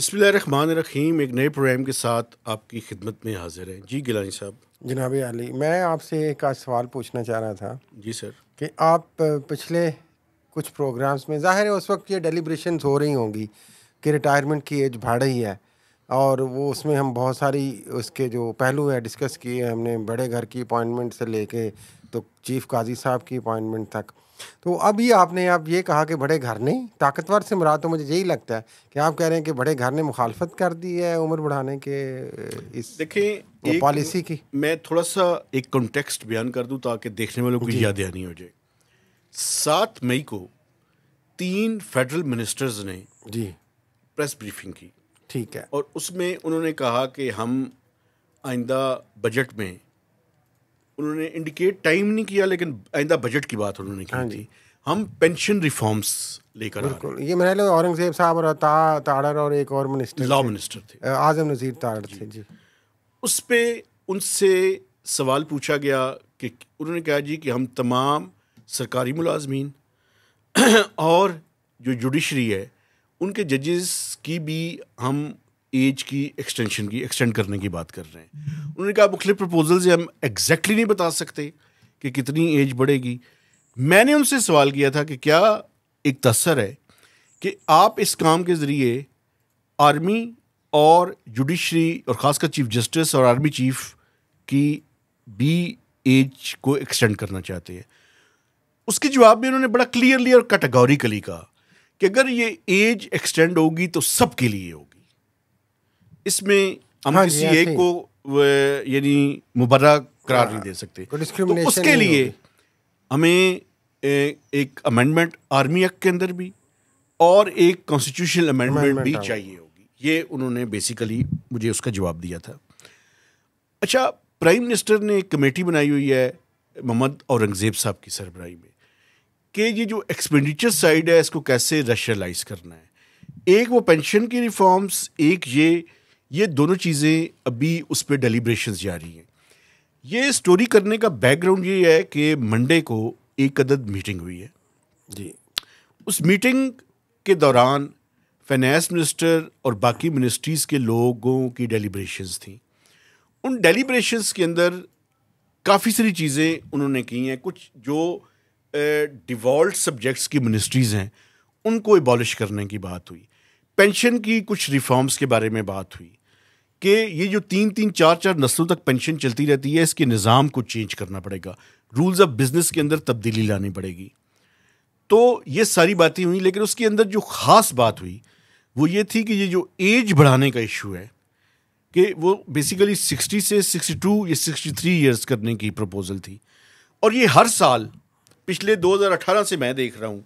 बसमीम एक नए प्रोग्राम के साथ आपकी खिदमत में हाजिर हैं जी गिलानी साहब जनाब अली मैं आपसे एक आज सवाल पूछना चाह रहा था जी सर कि आप पिछले कुछ प्रोग्राम्स में ज़ाहिर है उस वक्त ये डेलीब्रेशन हो रही होंगी कि रिटायरमेंट की एज बढ़ रही है और वो उसमें हम बहुत सारी उसके जो पहलू है डिस्कस किए हमने बड़े घर की अपॉइंटमेंट से लेके तो चीफ़ काजी साहब की अपॉइंटमेंट तक तो अभी आपने आप ये कहा कि बड़े घर ने ताकतवर से मुराद तो मुझे यही लगता है कि आप कह रहे हैं कि बड़े घर ने मुखालफत कर दी है उम्र बढ़ाने के इस देखिए पॉलिसी की मैं थोड़ा सा एक कॉन्टेक्स्ट बयान कर दूं ताकि देखने वालों को याद नहीं हो जाए सात मई को तीन फेडरल मिनिस्टर्स ने जी प्रेस ब्रीफिंग की ठीक है और उसमें उन्होंने कहा कि हम आइंदा बजट में उन्होंने इंडिकेट टाइम नहीं किया लेकिन आइंदा बजट की बात उन्होंने की हाँ थी हम पेंशन रिफॉर्म्स लेकर बिल्कुल ये मेरे लिए औरंगजेब साहब और ता, ताड़र और एक और मिनिस्टर लॉ मिनिस्टर थे आजम नज़ीर ताड़र थे जी उस पर उनसे सवाल पूछा गया कि उन्होंने कहा जी कि हम तमाम सरकारी मुलाजमीन और जो जुडिशरी है उनके जजेस की भी हम एज की एक्सटेंशन की एक्सटेंड करने की बात कर रहे हैं उन्होंने कहा मुख्तु प्रपोजल से हम एग्जैक्टली नहीं बता सकते कि कितनी एज बढ़ेगी मैंने उनसे सवाल किया था कि क्या एक तसर है कि आप इस काम के ज़रिए आर्मी और जुडिशरी और ख़ासकर चीफ जस्टिस और आर्मी चीफ की भी एज को एक्सटेंड करना चाहते हैं उसके जवाब में उन्होंने बड़ा क्लियरली और कैटेगोरिकली कहा कि अगर ये एज एक्सटेंड होगी तो सबके लिए होगी इसमें हम हाँ किसी एक को यानी मुबर्रा करार नहीं दे सकते तो उसके लिए हमें ए, एक अमेंडमेंट आर्मी एक्ट के अंदर भी और एक कॉन्स्टिट्यूशनल अमेंडमेंट भी हाँ। चाहिए होगी ये उन्होंने बेसिकली मुझे उसका जवाब दिया था अच्छा प्राइम मिनिस्टर ने एक कमेटी बनाई हुई है मोहम्मद औरंगज़ेब साहब की सरबराही में कि ये जो एक्सपेंडिचर साइड है इसको कैसे रेशनलाइज करना है एक वो पेंशन की रिफॉर्म्स एक ये ये दोनों चीज़ें अभी उस पर डेलीब्रेशन जा रही हैं ये स्टोरी करने का बैकग्राउंड ये है कि मंडे को एक अदद मीटिंग हुई है जी उस मीटिंग के दौरान फाइनेंस मिनिस्टर और बाकी मिनिस्ट्रीज़ के लोगों की डेलीब्रेशंस थी उन डेलीब्रेशंस के अंदर काफ़ी सारी चीज़ें उन्होंने की हैं कुछ जो डिवॉल्ट सब्जेक्ट्स की मिनिस्ट्रीज़ हैं उनको एबॉलिश करने की बात हुई पेंशन की कुछ रिफॉर्म्स के बारे में बात हुई कि ये जो तीन तीन चार चार नस्लों तक पेंशन चलती रहती है इसके निज़ाम को चेंज करना पड़ेगा रूल्स ऑफ बिज़नेस के अंदर तब्दीली लानी पड़ेगी तो ये सारी बातें हुई लेकिन उसके अंदर जो ख़ास बात हुई वो ये थी कि ये जो एज बढ़ाने का इशू है कि वो बेसिकली 60 से 62 या 63 ईयर्स करने की प्रपोज़ल थी और ये हर साल पिछले 2018 से मैं देख रहा हूँ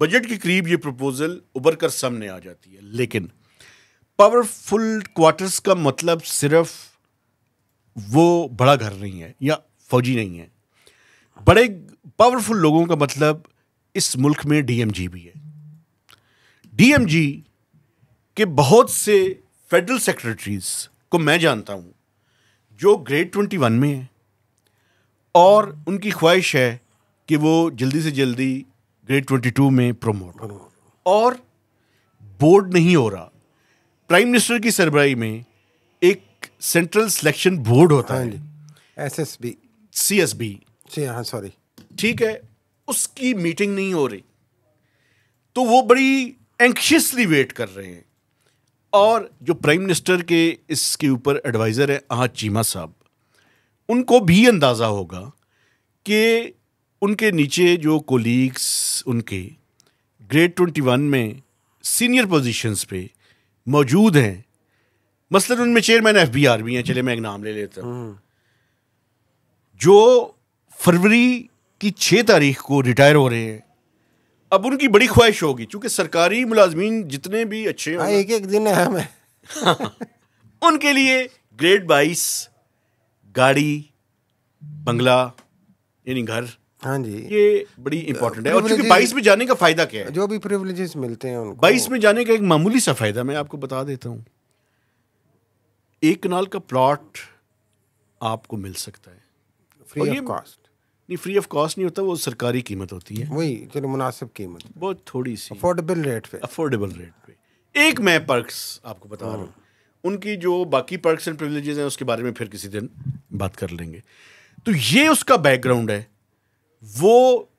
बजट के करीब ये प्रपोज़ल उभर कर सामने आ जाती है लेकिन पावरफुल क्वार्टर्स का मतलब सिर्फ वो बड़ा घर नहीं है या फौजी नहीं है बड़े पावरफुल लोगों का मतलब इस मुल्क में डीएमजी भी है डीएमजी के बहुत से फेडरल सेक्रेटरीज को मैं जानता हूँ जो ग्रेड ट्वेंटी वन में है और उनकी ख्वाहिश है कि वो जल्दी से जल्दी ग्रेड ट्वेंटी टू में प्रोमोट हो और बोर्ड नहीं हो रहा प्राइम मिनिस्टर की सरबराई में एक सेंट्रल सिलेक्शन बोर्ड होता हाँ है S S B C S B हाँ सॉरी ठीक है उसकी मीटिंग नहीं हो रही तो वो बड़ी एंक्शियसली वेट कर रहे हैं और जो प्राइम मिनिस्टर के इसके ऊपर एडवाइज़र हैं आ चीमा साहब उनको भी अंदाज़ा होगा कि उनके नीचे जो कोलीग्स उनके ग्रेड ट्वेंटी वन में सीनियर पोजीशंस पे मौजूद हैं मसलन उनमें चेयरमैन एफ बी आर भी हैं चले मैं एक नाम ले लेता हूँ हम्म। जो फरवरी की छः तारीख को रिटायर हो रहे हैं अब उनकी बड़ी ख्वाहिश होगी क्योंकि सरकारी मुलाजमीन जितने भी अच्छे हाँ, हैं एक एक दिन है उनके लिए ग्रेड बाईस गाड़ी बंगला यानी घर हाँ जी ये बड़ी इंपॉर्टेंट है और चूंकि बाईस में जाने का फायदा क्या है जो भी प्रिवलेजेस मिलते हैं उनको बाईस में जाने का एक मामूली सा फायदा मैं आपको बता देता हूँ एक कनाल का प्लॉट आपको मिल सकता है फ्री ऑफ कॉस्ट नहीं फ्री ऑफ कॉस्ट नहीं होता वो सरकारी कीमत होती है वही चलो मुनासिब कीमत बहुत थोड़ी सी अफोर्डेबल रेट पे अफोर्डेबल रेट पे एक मैं पर्क्स आपको बता रहा हूँ हाँ। उनकी जो बाकी पर्क्स एंड प्रिवलेजेस हैं उसके बारे में फिर किसी दिन बात कर लेंगे तो ये उसका बैकग्राउंड है wo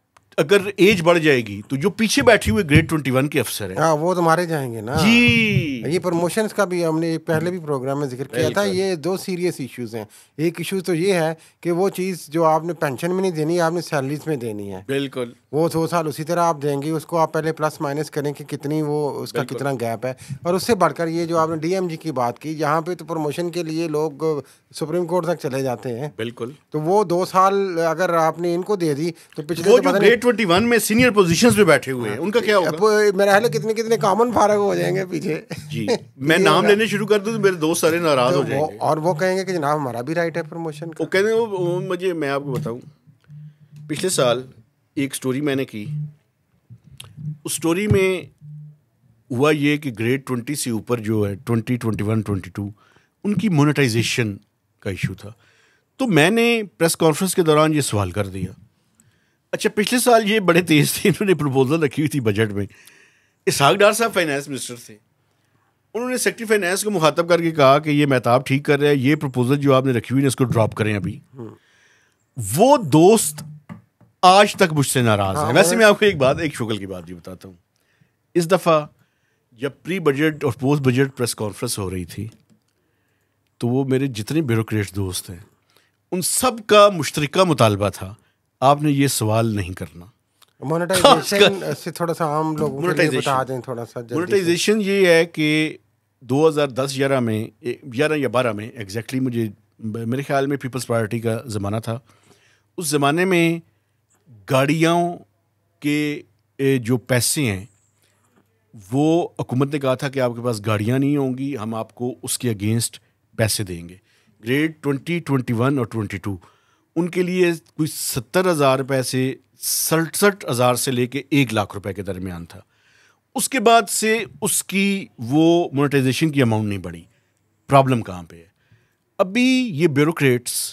अगर एज बढ़ जाएगी तो जो पीछे बैठे हुए ग्रेड ट्वेंटी वन के अफसर है आ, वो तो मारे जाएंगे ना जी ये प्रमोशन का भी हमने पहले भी प्रोग्राम में जिक्र किया था ये दो सीरियस इश्यूज हैं एक इशू तो ये है कि वो चीज़ जो आपने पेंशन में नहीं देनी है आपने सैलरीज में देनी है बिल्कुल वो दो साल उसी तरह आप देंगे उसको आप पहले प्लस माइनस करें कि कितनी वो उसका कितना गैप है और उससे बढ़कर ये जो आपने डीएमजी की बात की यहाँ पे तो प्रमोशन के लिए लोग सुप्रीम कोर्ट तक चले जाते हैं बिल्कुल तो वो दो साल अगर आपने इनको दे दी तो पिछले 21 में सीनियर पोजीशंस पे बैठे हुए हैं हाँ, उनका क्या तो होगा मेरा ख्याल कितने कितने कॉमन फारग हो जाएंगे पीछे जी मैं नाम लेने शुरू कर दूं तो मेरे दोस्त सारे नाराज हो तो जाएंगे और वो कहेंगे कि जनाब हमारा भी राइट है प्रमोशन का वो कहते वो मुझे मैं आपको बताऊं पिछले साल एक स्टोरी मैंने की उस स्टोरी में हुआ ये कि ग्रेड ट्वेंटी से ऊपर जो है twenty twenty one twenty two उनकी मोनेटाइजेशन का इशू था तो मैंने प्रेस कॉन्फ्रेंस के दौरान ये सवाल कर दिया अच्छा पिछले साल ये बड़े तेज थे इन्होंने प्रपोजल रखी हुई थी बजट में इसहाक डार साहब फाइनेंस मिनिस्टर थे उन्होंने सेक्रेटरी फाइनेंस को मुखातब करके कहा कि ये मेहताब ठीक कर रहे हैं ये प्रपोजल जो आपने रखी हुई है इसको ड्रॉप करें अभी वो दोस्त आज तक मुझसे नाराज हाँ, है वैसे मैं आपको एक बात एक शुगल की बात भी बताता हूँ इस दफ़ा जब प्री बजट और पोस्ट बजट प्रेस कॉन्फ्रेंस हो रही थी तो वो मेरे जितने ब्यूरोक्रेट दोस्त हैं उन सब का मुश्तरक मुतालबा था आपने ये सवाल नहीं करना मोनेटाइजेशन से थोड़ा सा आम लोगों थोड़ा सा मोनेटाइजेशन ये है कि 2010-11 में 11 या 12 में एग्जैक्टली मुझे मेरे ख्याल में पीपल्स पार्टी का ज़माना था उस ज़माने में गाड़ियों के जो पैसे हैं वो हुकूमत ने कहा था कि आपके पास गाड़ियाँ नहीं होंगी हम आपको उसके अगेंस्ट पैसे देंगे ग्रेड ट्वेंटी ट्वेंटी वन और ट्वेंटी टू उनके लिए कोई सत्तर हज़ार रुपए से सड़सठ हज़ार से लेके एक लाख रुपए के दरमियान था उसके बाद से उसकी वो मोनेटाइजेशन की अमाउंट नहीं बढ़ी प्रॉब्लम कहाँ पे है अभी ये ब्यूरोक्रेट्स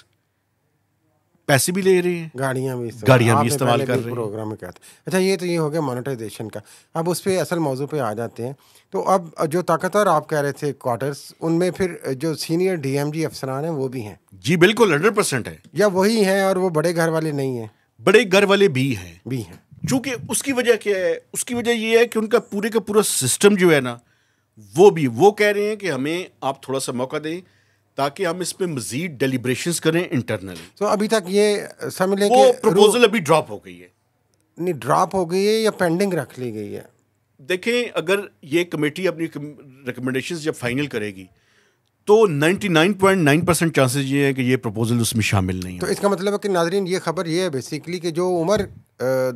पैसे भी ले रहे हैं गाड़ियाँ भी गाड़ियाँ भी इस्तेमाल कर रहे प्रोग्राम में कहते अच्छा ये तो ये हो गया मोनिटाइजेशन का अब उस पर असल मौजू पर आ जाते हैं तो अब जो ताकतवर आप कह रहे थे क्वार्टर्स उनमें फिर जो सीनियर डीएमजी अफसरान हैं वो भी हैं जी बिल्कुल हंड्रेड परसेंट है या वही हैं और वो बड़े घर वाले नहीं हैं बड़े घर वाले भी हैं भी हैं चूंकि उसकी वजह क्या है उसकी वजह ये है कि उनका पूरे का पूरा सिस्टम जो है ना वो भी वो कह रहे हैं कि हमें आप थोड़ा सा मौका दें ताकि हम इस पे मजीद डेलीब्रेशन करें इंटरनली तो अभी तक ये समझ लें वो प्रपोजल अभी ड्रॉप हो गई है नहीं ड्रॉप हो गई है या पेंडिंग रख ली गई है देखें अगर ये कमेटी अपनी रिकमेंडेशन जब फाइनल करेगी तो 99.9 परसेंट चांसेस ये है कि ये प्रपोजल उसमें शामिल नहीं तो है तो इसका मतलब है कि नाजरीन ये खबर ये है बेसिकली कि जो उम्र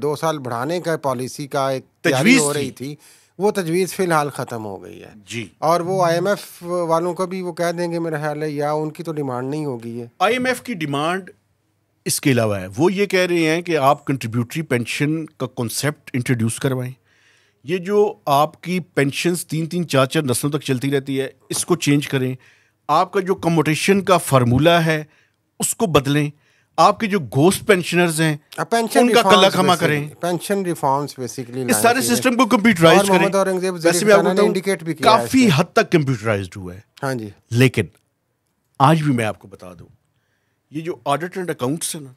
दो साल बढ़ाने का पॉलिसी का एक तजवीज़ हो रही थी, थी वो तजवीज़ फ़िलहाल ख़त्म हो गई है जी और वो आईएमएफ वालों का भी वो कह देंगे मेरा ख्याल है या उनकी तो डिमांड नहीं होगी है आईएमएफ की डिमांड इसके अलावा है वो ये कह रहे हैं कि आप कंट्रीब्यूटरी पेंशन का कॉन्सेप्ट इंट्रोड्यूस करवाएं ये जो आपकी पेंशन तीन तीन चार चार नस्लों तक चलती रहती है इसको चेंज करें आपका जो कमोटेशन का फार्मूला है उसको बदलें आपके जो घोस्ट पेंशनर्स हैं पेंशन उनका कल्ला खमा करें पेंशन रिफॉर्म्स बेसिकली इस सारे सिस्टम को कंप्यूटराइज करें वैसे मैं आपको इंडिकेट तो भी किया काफी हद तक कंप्यूटराइज हुआ है हाँ जी लेकिन आज भी मैं आपको बता दूं ये जो ऑडिट एंड अकाउंट्स है ना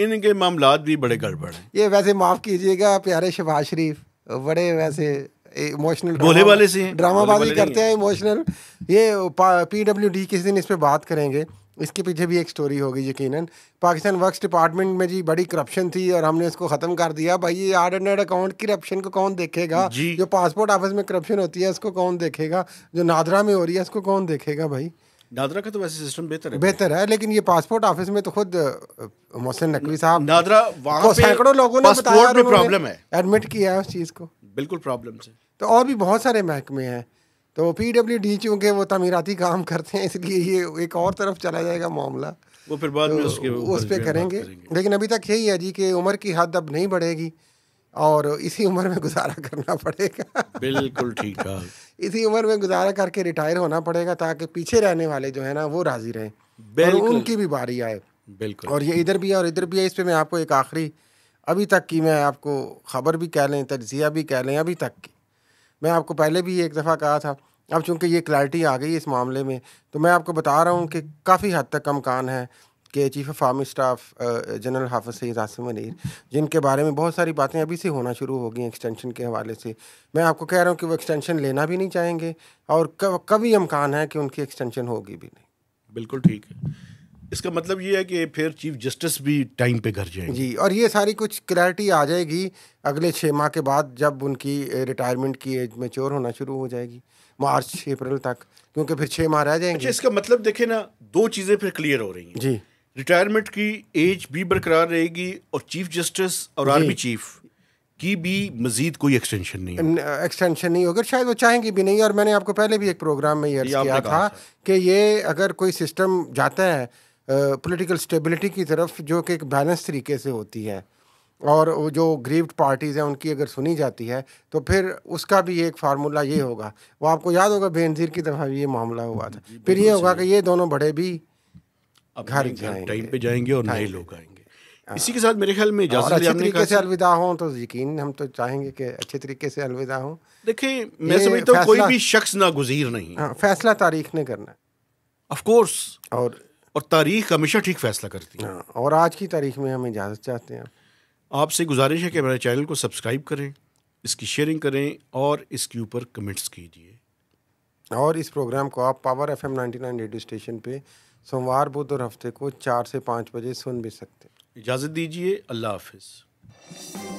इनके मामला भी बड़े गड़बड़ हैं ये वैसे माफ़ कीजिएगा प्यारे शबाज शरीफ बड़े वैसे इमोशनल बोले वाले से ड्रामाबाजी करते हैं इमोशनल ये पीडब्ल्यूडी डब्ल्यू किसी दिन इस पे बात करेंगे इसके पीछे भी एक स्टोरी होगी यकीनन पाकिस्तान वर्क्स डिपार्टमेंट में जी बड़ी करप्शन थी और हमने इसको ख़त्म कर दिया भाई ये आर्डनेट अकाउंट करप्शन को कौन देखेगा जो पासपोर्ट ऑफिस में करप्शन होती है उसको कौन देखेगा जो नादरा में हो रही है उसको कौन देखेगा भाई नादरा का तो वैसे सिस्टम बेहतर है बेहतर है लेकिन ये पासपोर्ट ऑफिस में तो खुद मोहसिन नकवी साहब नादरा सैकड़ों लोगों ने बताया प्रॉब्लम है एडमिट किया है उस चीज़ को बिल्कुल प्रॉब्लम तो और भी बहुत सारे महकमे हैं तो वो पी डब्ल्यू डी चूँकि वो तमीराती काम करते हैं इसलिए ये एक और तरफ चला जाएगा मामला वो फिर बाद में तो उसके उस पर करेंगे लेकिन अभी तक यही है जी कि उम्र की हद अब नहीं बढ़ेगी और इसी उम्र में गुजारा करना पड़ेगा बिल्कुल ठीक है इसी उम्र में गुजारा करके रिटायर होना पड़ेगा ताकि पीछे रहने वाले जो है ना वो राज़ी रहें और उनकी भी बारी आए बिल्कुल और ये इधर भी है और इधर भी है इस पर मैं आपको एक आखिरी अभी तक की मैं आपको ख़बर भी कह लें तजिया भी कह लें अभी तक की मैं आपको पहले भी एक दफ़ा कहा था अब चूंकि ये क्लैरिटी आ गई इस मामले में तो मैं आपको बता रहा हूँ कि काफ़ी हद तक अमकान है के chief of army staff general Hafiz Syed Asim अनीर जिनके बारे में बहुत सारी बातें अभी से होना शुरू हो गई एक्सटेंशन के हवाले से मैं आपको कह रहा हूँ कि वो एक्सटेंशन लेना भी नहीं चाहेंगे और कभी अमकान है कि उनकी एक्सटेंशन होगी भी नहीं बिल्कुल ठीक है इसका मतलब ये है कि फिर चीफ जस्टिस भी टाइम पे घर जाएंगे जी और ये सारी कुछ क्लैरिटी आ जाएगी अगले छः माह के बाद जब उनकी रिटायरमेंट की एज मेच्योर होना शुरू हो जाएगी मार्च अप्रैल तक क्योंकि फिर छः माह रह जाएंगे अच्छा इसका मतलब देखे ना दो चीज़ें फिर क्लियर हो रही हैं जी रिटायरमेंट की एज भी बरकरार रहेगी और चीफ जस्टिस और आर्मी चीफ की भी मजीद कोई एक्सटेंशन नहीं एक्सटेंशन नहीं होगा शायद वो चाहेंगे भी नहीं और मैंने आपको पहले भी एक प्रोग्राम में ये किया था कि ये अगर कोई सिस्टम जाता है पॉलिटिकल स्टेबिलिटी की तरफ जो कि एक बैलेंस तरीके से होती है और जो ग्रीव्ड पार्टीज़ हैं उनकी अगर सुनी जाती है तो फिर उसका भी एक फार्मूला ये होगा वो आपको याद होगा बेनजीर की तरफ ये मामला हुआ था फिर ये होगा कि ये दोनों बड़े भी घर टाइम पे जाएंगे और नए लोग आएंगे हाँ। इसी के साथ मेरे ख्याल में अच्छे तरीके से अलविदा हो तो यकीन हम तो चाहेंगे कि अच्छे तरीके से अलविदा हो देखिए मैं समझता हूँ कोई भी शख्स ना गुजीर नहीं हाँ, फैसला तारीख ने करना ऑफ कोर्स और और तारीख हमेशा ठीक फैसला करती है हाँ, और आज की तारीख में हम इजाज़त चाहते हैं आपसे गुजारिश है कि हमारे चैनल को सब्सक्राइब करें इसकी शेयरिंग करें और इसके ऊपर कमेंट्स कीजिए और इस प्रोग्राम को आप power F M radio station पर सोमवार बुध और हफ्ते को चार से पाँच बजे सुन भी सकते हैं इजाज़त दीजिए अल्लाह हाफिज़